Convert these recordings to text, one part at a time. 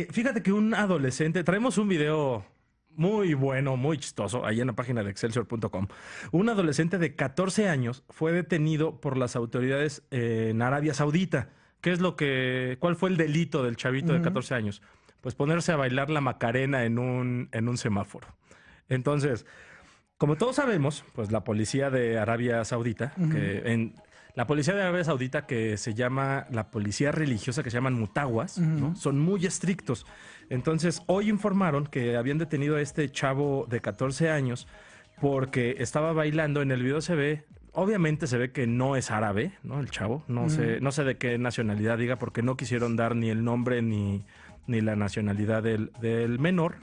Eh, fíjate que un adolescente, traemos un video muy bueno, muy chistoso, ahí en la página de excelsior.com. Un adolescente de 14 años fue detenido por las autoridades en Arabia Saudita. ¿Qué es lo que, cuál fue el delito del chavito de 14 años? Pues ponerse a bailar la Macarena en un, en un semáforo. Entonces, como todos sabemos, pues la policía de Arabia Saudita, que en, la policía de Arabia Saudita, que se llama la policía religiosa, que se llaman mutaguas, ¿no? son muy estrictos. Entonces, hoy informaron que habían detenido a este chavo de 14 años porque estaba bailando. En el video se ve, obviamente se ve que no es árabe, ¿no? El chavo. No, sé, no sé de qué nacionalidad diga, porque no quisieron dar ni el nombre ni, ni la nacionalidad del, del menor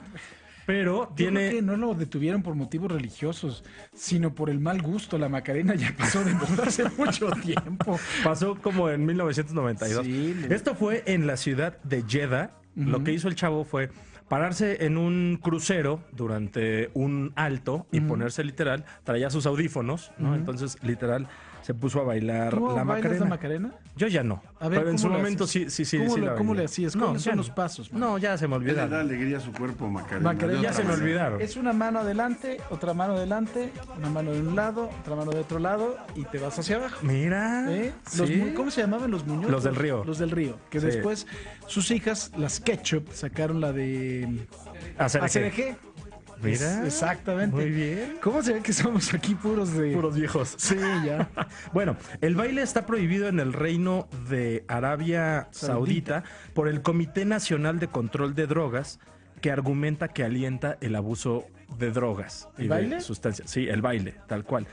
pero tiene... Que no lo detuvieron por motivos religiosos, sino por el mal gusto. La Macarena ya pasó de hace mucho tiempo. Pasó como en 1992. Esto fue en la ciudad de Jeddah. Lo que hizo el chavo fue pararse en un crucero durante un alto y ponerse literal, traía sus audífonos, ¿no? Entonces, literal, se puso a bailar la Macarena. la Macarena? Yo ya no. A ver, pero en su momento sí, sí, sí. ¿Cómo, sí ¿cómo le hacías? ¿Cómo no, son los pasos? No, ya se me olvidaron. Le da alegría a su cuerpo, Macarena. Macarena ya se me olvidaron. Es una mano adelante, otra mano adelante, una mano de un lado, otra mano de otro lado y te vas hacia abajo. Mira. ¿Eh? ¿Cómo se llamaban los muñones? Los del río. Los del río. Que después sus hijas, las Ketchup, sacaron la de eh, ah, Mira, exactamente. Muy bien. ¿Cómo se ve que somos aquí puros de. Puros viejos. Sí, ya. bueno, el baile está prohibido en el reino de Arabia Saudita, por el Comité Nacional de Control de Drogas, que argumenta que alienta el abuso de drogas. baile? sustancias. Sí, el baile, tal cual.